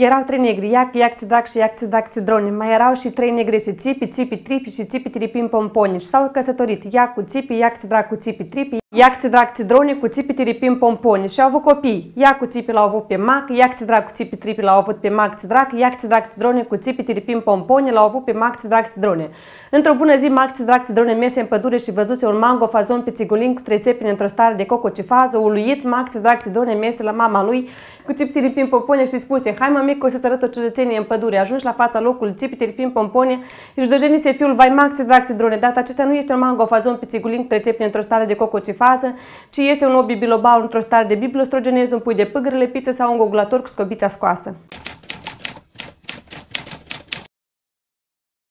Erau trei negri, iac, iac, cidrac și iac, cidrac, cidrone. Mai erau și trei negre și țipi, țipi, tripi și țipi, tripi, pomponi. Și s-au căsătorit iac cu țipi, iac, drag cu țipi, tripi. Iacți drag țidrone cu țipi tiripim pomponi, și au avut copii. Ia cu țipi l-au avut pe mac, iacți drag cu țipi tripi l-au avut pe mac țidrac, iacți drag țidrone cu țipi tiripim pomponi, l-au avut pe mac țidrac țidrone. Într-o bună zi, mac țidrac drone mersi în pădure și văzuse un mango fazon pe țigulin cu trei țepini într-o stare de fază, uluit, mac țidrac drone mersi la mama lui cu țipi tiripim pompone și spuse, hai mă mic, o să-ți arăt o cetățenie în pădure. Ajungi la fața locului, țipi tiripim pompone, își dojenise fiul, vai mac țidrac drone, data acesta nu este un mango fazon pe țigulin cu trei țepini într-o stare de ce fază, ci este un obi bilobau într-o stare de biblostrogene, un pui de pâgrele, pizza sau un gogulator cu scobița scoasă.